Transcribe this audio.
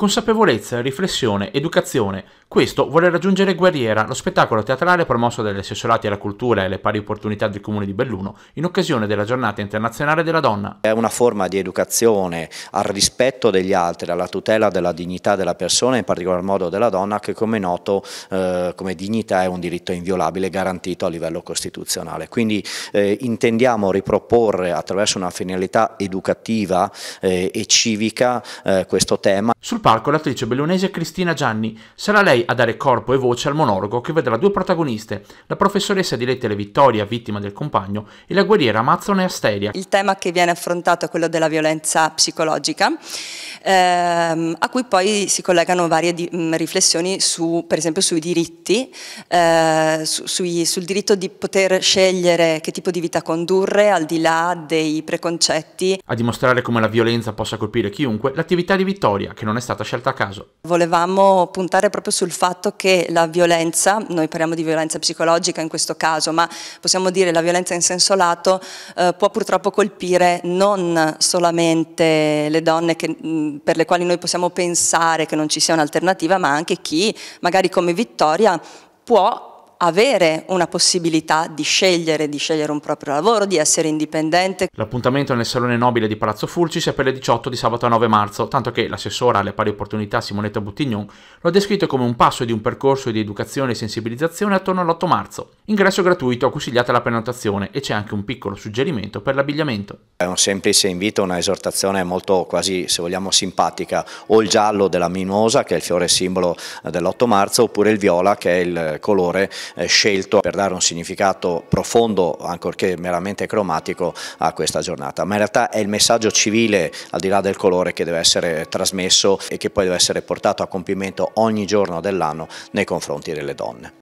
Consapevolezza, riflessione, educazione. Questo vuole raggiungere Guerriera, lo spettacolo teatrale promosso dagli assessorati alla cultura e alle pari opportunità del Comune di Belluno in occasione della giornata internazionale della donna. È una forma di educazione al rispetto degli altri, alla tutela della dignità della persona, in particolar modo della donna, che come noto eh, come dignità è un diritto inviolabile garantito a livello costituzionale. Quindi eh, intendiamo riproporre attraverso una finalità educativa eh, e civica eh, questo tema. Sul palco l'attrice bellunese Cristina Gianni. Sarà lei a dare corpo e voce al monologo che vedrà due protagoniste, la professoressa di lettere Vittoria, vittima del compagno, e la guerriera amazzone Asteria. Il tema che viene affrontato è quello della violenza psicologica ehm, a cui poi si collegano varie di, mh, mm, riflessioni su, per esempio sui diritti, eh, su, sui, sul diritto di poter scegliere che tipo di vita condurre al di là dei preconcetti. A dimostrare come la violenza possa colpire chiunque, l'attività di Vittoria, che non è stata scelta a caso. Volevamo puntare proprio sul fatto che la violenza, noi parliamo di violenza psicologica in questo caso, ma possiamo dire la violenza in senso lato eh, può purtroppo colpire non solamente le donne che mm, per le quali noi possiamo pensare che non ci sia un'alternativa, ma anche chi magari come Vittoria può avere una possibilità di scegliere, di scegliere un proprio lavoro, di essere indipendente. L'appuntamento nel Salone Nobile di Palazzo Fulcis è per le 18 di sabato 9 marzo, tanto che l'assessora alle pari opportunità Simonetta Buttignon lo ha descritto come un passo di un percorso di educazione e sensibilizzazione attorno all'8 marzo. Ingresso gratuito, acconsigliata la prenotazione e c'è anche un piccolo suggerimento per l'abbigliamento. È un semplice invito, una esortazione molto quasi, se vogliamo, simpatica, o il giallo della mimosa, che è il fiore simbolo dell'8 marzo, oppure il viola, che è il colore eh, scelto per dare un significato profondo, ancorché meramente cromatico, a questa giornata. Ma in realtà è il messaggio civile, al di là del colore, che deve essere trasmesso e che poi deve essere portato a compimento ogni giorno dell'anno nei confronti delle donne.